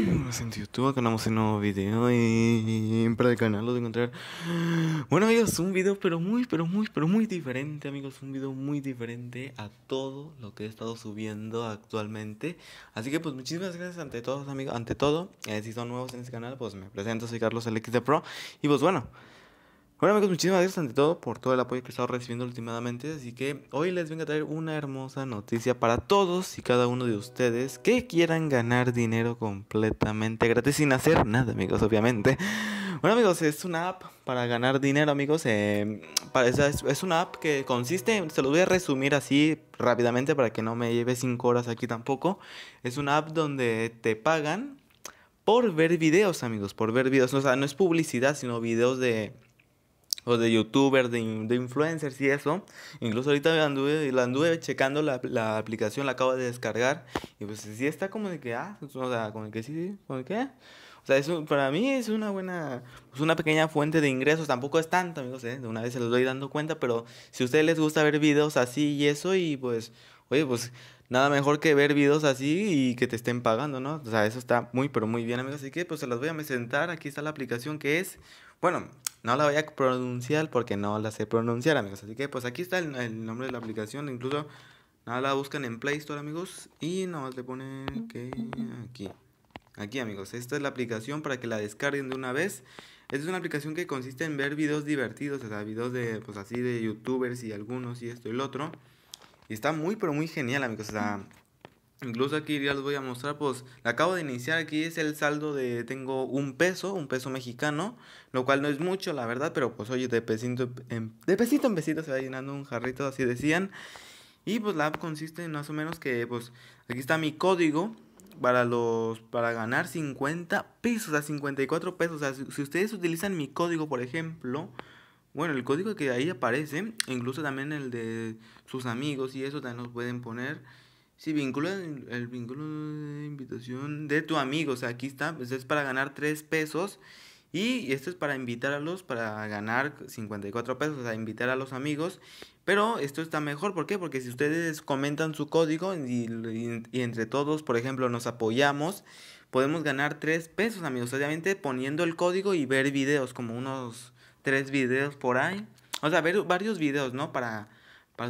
en YouTube, acá andamos en nuevo video y para el canal lo de encontrar. Bueno amigos, un video pero muy, pero muy, pero muy diferente amigos, un video muy diferente a todo lo que he estado subiendo actualmente. Así que pues muchísimas gracias ante todos amigos, ante todo, eh, si son nuevos en este canal pues me presento, soy Carlos LX de Pro y pues bueno. Bueno amigos, muchísimas gracias ante todo por todo el apoyo que he estado recibiendo últimamente, así que hoy les vengo a traer una hermosa noticia para todos y cada uno de ustedes que quieran ganar dinero completamente gratis sin hacer nada amigos, obviamente. Bueno amigos, es una app para ganar dinero amigos, em, es, es, una app que consiste, se los voy a resumir así rápidamente para que no me lleve 5 horas aquí tampoco, es una app donde te pagan por ver videos amigos, por ver videos, o sea, no es publicidad, sino videos de o de youtubers, de, de, influencers y eso. Incluso ahorita anduve, la anduve checando la, la, aplicación, la acabo de descargar. Y pues sí está como de que, ah, o sea, como de que sí, como de que. O sea, eso para mí es una buena, pues una pequeña fuente de ingresos. Tampoco es tanto, amigos, ¿eh? De una vez se los doy dando cuenta, pero si a ustedes les gusta ver videos así y eso, y pues, oye, pues nada mejor que ver videos así y que te estén pagando, ¿no? O sea, eso está muy, pero muy bien, amigos. Así que pues se las voy a presentar. Aquí está la aplicación que es bueno, no la voy a pronunciar porque no la sé pronunciar, amigos. Así que pues aquí está el, nombre de la aplicación. Incluso nada la buscan en Play Store, amigos. Y no le ponen que aquí. Aquí, amigos. Esta es la aplicación para que la descarguen de una vez. Esta es una aplicación que consiste en ver videos divertidos, o sea, videos de, pues así, de youtubers y algunos y esto y lo otro. Y está muy, pero muy genial, amigos. O sea, Incluso aquí ya les voy a mostrar, pues la acabo de iniciar, aquí es el saldo de, tengo un peso, un peso mexicano, lo cual no es mucho, la verdad, pero pues oye, de pesito en, de pesito, en pesito se va llenando un jarrito, así decían. Y pues la app consiste en más o menos que, pues aquí está mi código para los para ganar 50 pesos, a 54 pesos. O sea, si, ustedes utilizan mi código, por ejemplo, bueno, el código que ahí aparece, incluso también el de sus amigos y eso también los pueden poner. Si vincula el, vínculo de invitación de tu amigo, o sea, aquí está, pues es para ganar 3 pesos. Y esto es para invitarlos para ganar 54 pesos, a invitar a los amigos. Pero esto está mejor, ¿por qué? Porque si ustedes comentan su código y, entre todos, por ejemplo, nos apoyamos, podemos ganar 3 pesos, amigos. Obviamente poniendo el código y ver videos, como unos 3 videos por ahí. O sea, ver varios videos, ¿no? Para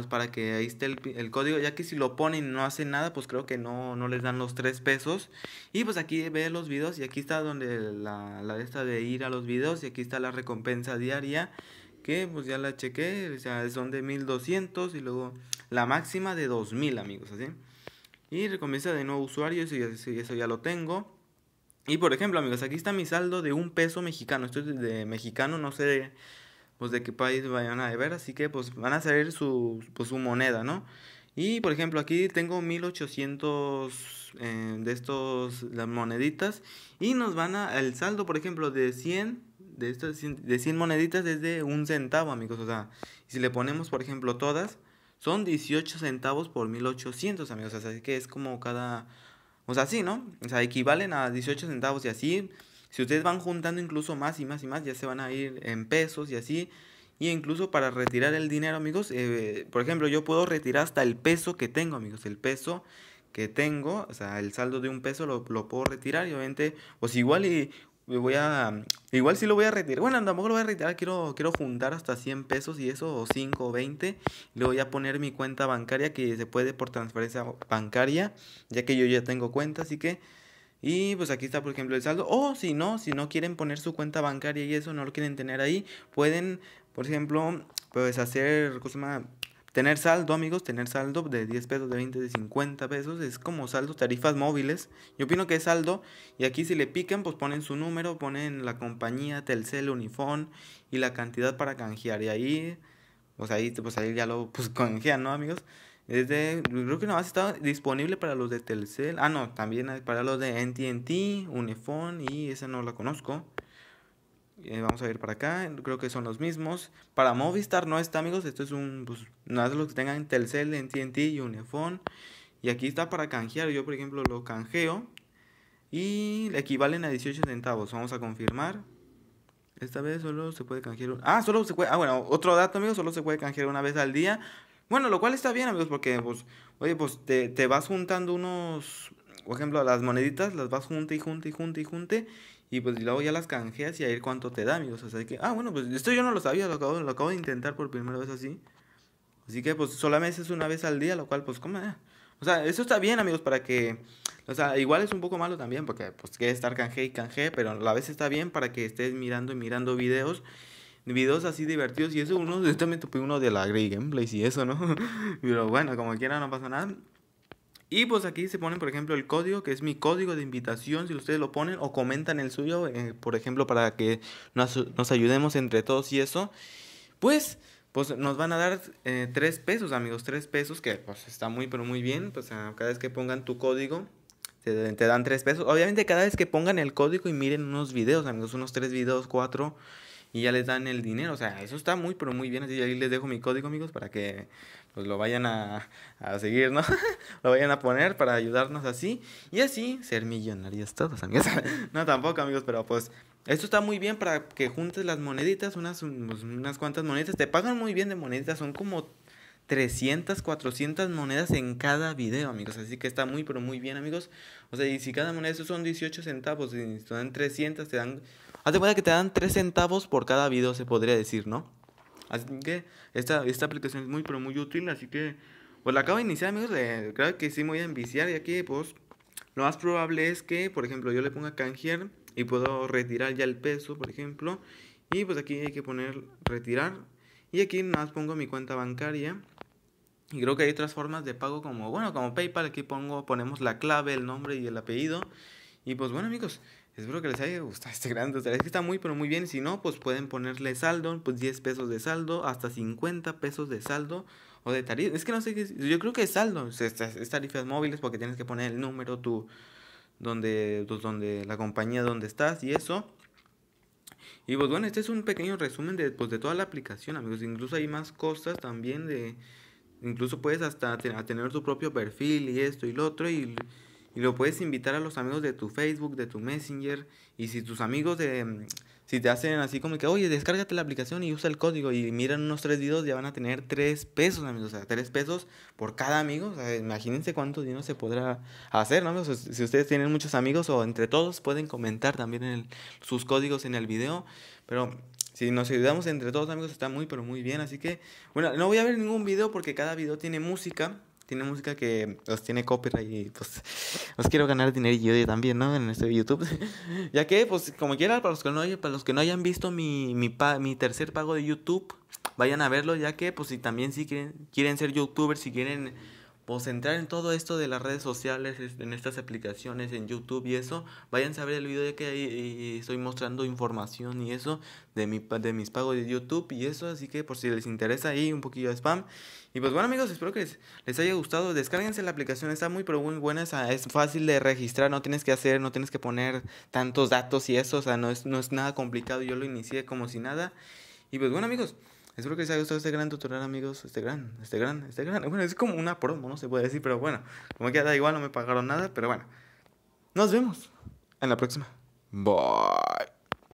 para, que ahí esté el, código, ya que si lo ponen y no hacen nada, pues creo que no, les dan los 3 pesos. Y pues aquí ve los videos y aquí está donde la, la esta de ir a los videos y aquí está la recompensa diaria que pues ya la chequé, son de 1200 y luego la máxima de 2000 amigos, así. Y recompensa de nuevo usuario, eso eso ya lo tengo. Y por ejemplo amigos, aquí está mi saldo de un peso mexicano, esto es de mexicano, no sé pues de qué país vayan a ver, así que pues van a salir pues, su, moneda, ¿no? Y por ejemplo, aquí tengo 1800 eh, de estos las moneditas y nos van a el saldo, por ejemplo, de 100 de estas de 100 moneditas es de un centavo, amigos, o sea, si le ponemos, por ejemplo, todas son 18 centavos por 1800, amigos, o sea, así que es como cada o sea, así ¿no? O sea, equivalen a 18 centavos y así si ustedes van juntando incluso más y más y más, ya se van a ir en pesos y así. Y incluso para retirar el dinero, amigos, eh, por ejemplo, yo puedo retirar hasta el peso que tengo, amigos. El peso que tengo, o sea, el saldo de un peso lo, puedo retirar y obviamente, pues igual y voy a igual si sí lo voy a retirar bueno a lo voy a retirar quiero quiero juntar hasta 100 pesos y eso o 5 o 20 le voy a poner mi cuenta bancaria que se puede por transferencia bancaria ya que yo ya tengo cuenta así que y pues aquí está, por ejemplo, el saldo. O si no, si no quieren poner su cuenta bancaria y eso, no lo quieren tener ahí, pueden, por ejemplo, pues hacer, ¿cómo se llama? Tener saldo, amigos, tener saldo de 10 pesos, de 20, de 50 pesos, es como saldo, tarifas móviles. Yo opino que es saldo. Y aquí si le pican, pues ponen su número, ponen la compañía, Telcel, Unifón y la cantidad para canjear. Y ahí, pues ahí, pues ahí ya lo pues, canjean, ¿no, amigos? Es de, creo que no está disponible para los de Telcel. Ah, no, también para los de NTNT, Unifone y esa no la conozco. Eh, vamos a ir para acá, creo que son los mismos. Para Movistar no está, amigos. Esto es un, pues, nada de los que tengan Telcel, NTNT y Unifone. Y aquí está para canjear. Yo, por ejemplo, lo canjeo. Y le equivalen a 18 centavos. Vamos a confirmar. Esta vez solo se puede canjear. Ah, solo se puede. Ah, bueno, otro dato, amigos. Solo se puede canjear una vez al día. Bueno, lo cual está bien, amigos, porque, pues, oye, pues te, te vas juntando unos, por ejemplo, las moneditas, las vas junta y junta y junta y junta. Y pues y luego ya las canjeas y a ver cuánto te da, amigos. O sea que, ah, bueno, pues esto yo no lo sabía, lo acabo, lo acabo de intentar por primera vez así. Así que pues solamente es una vez al día, lo cual pues como... O sea, eso está bien, amigos, para que... O sea, igual es un poco malo también, porque pues que estar canje y canje, pero a la vez está bien para que estés mirando y mirando videos videos así divertidos y eso uno, yo también tuve uno de la Grey Gameplay y eso, ¿no? Pero bueno, como quiera no pasa nada. Y pues aquí se ponen, por ejemplo, el código, que es mi código de invitación, si ustedes lo ponen o comentan el suyo, eh, por ejemplo, para que nos, nos, ayudemos entre todos y eso, pues, pues nos van a dar eh, Tres pesos, amigos, Tres pesos, que pues está muy, pero muy bien, pues ah, cada vez que pongan tu código, te, te dan tres pesos. Obviamente cada vez que pongan el código y miren unos videos, amigos, unos tres videos, cuatro y ya les dan el dinero. O sea, eso está muy, pero muy bien. Así ahí les dejo mi código, amigos, para que pues lo vayan a, a seguir, ¿no? lo vayan a poner para ayudarnos así y así ser millonarios todos, amigos. no, tampoco, amigos, pero pues esto está muy bien para que juntes las moneditas, unas, pues, unas cuantas moneditas Te pagan muy bien de moneditas, son como 300, 400 monedas en cada video, amigos. Así que está muy, pero muy bien, amigos. O sea, y si cada moneda, eso son 18 centavos, si te dan 300, te dan Haz de cuenta que te dan 3 centavos por cada video, se podría decir, ¿no? Así que esta, esta aplicación es muy, pero muy útil. Así que, pues la acabo de iniciar, amigos. Eh, creo que sí me voy a enviciar. Y aquí, pues, lo más probable es que, por ejemplo, yo le ponga canjear y puedo retirar ya el peso, por ejemplo. Y pues aquí hay que poner retirar. Y aquí nada más pongo mi cuenta bancaria. Y creo que hay otras formas de pago como, bueno, como PayPal. Aquí pongo, ponemos la clave, el nombre y el apellido. Y pues bueno amigos, Espero que les haya gustado este gran tutorial. Es que está muy, pero muy bien. Si no, pues pueden ponerle saldo, pues 10 pesos de saldo, hasta 50 pesos de saldo o de tarifa. Es que no sé Yo creo que es saldo. Es, es, tarifas móviles porque tienes que poner el número, tu. Donde, pues donde la compañía donde estás y eso. Y pues bueno, este es un pequeño resumen de, pues, de toda la aplicación, amigos. Incluso hay más cosas también de. Incluso puedes hasta tener tu propio perfil y esto y lo otro. Y y lo puedes invitar a los amigos de tu Facebook, de tu Messenger. Y si tus amigos de, mm, si te hacen así como que, oye, descárgate la aplicación y usa el código y miran unos tres videos, ya van a tener tres pesos, amigos. O sea, tres pesos por cada amigo. O sea, imagínense cuánto dinero se podrá hacer, ¿no? si ustedes tienen muchos amigos o entre todos, pueden comentar también sus códigos en el video. Pero si nos ayudamos entre todos, amigos, está muy, pero muy bien. Así que, bueno, no voy a ver ningún video porque cada video tiene música tiene música que los pues, tiene copyright y pues os pues, quiero ganar dinero y yo también, ¿no? En este YouTube. ya que, pues como quiera, para los que no, para los que no hayan visto mi, mi, mi tercer pago de YouTube, vayan a verlo, ya que, pues si también si quieren, quieren ser youtubers, si quieren o pues, entrar en todo esto de las redes sociales, en estas aplicaciones, en YouTube y eso, vayan a ver el video que estoy mostrando información y eso de, mi, de mis pagos de YouTube y eso, así que por si les interesa ahí un poquillo de spam. Y pues bueno amigos, espero que les, haya gustado, descárguense la aplicación, está muy pero muy buena, es fácil de registrar, no tienes que hacer, no tienes que poner tantos datos y eso, o sea, no es, no es nada complicado, yo lo inicié como si nada. Y pues bueno amigos, Espero que les haya gustado este gran tutorial, amigos. Este gran, este gran, este gran. Bueno, es como una promo, no se puede decir, pero bueno. Como que da igual, no me pagaron nada, pero bueno. Nos vemos en la próxima. Bye.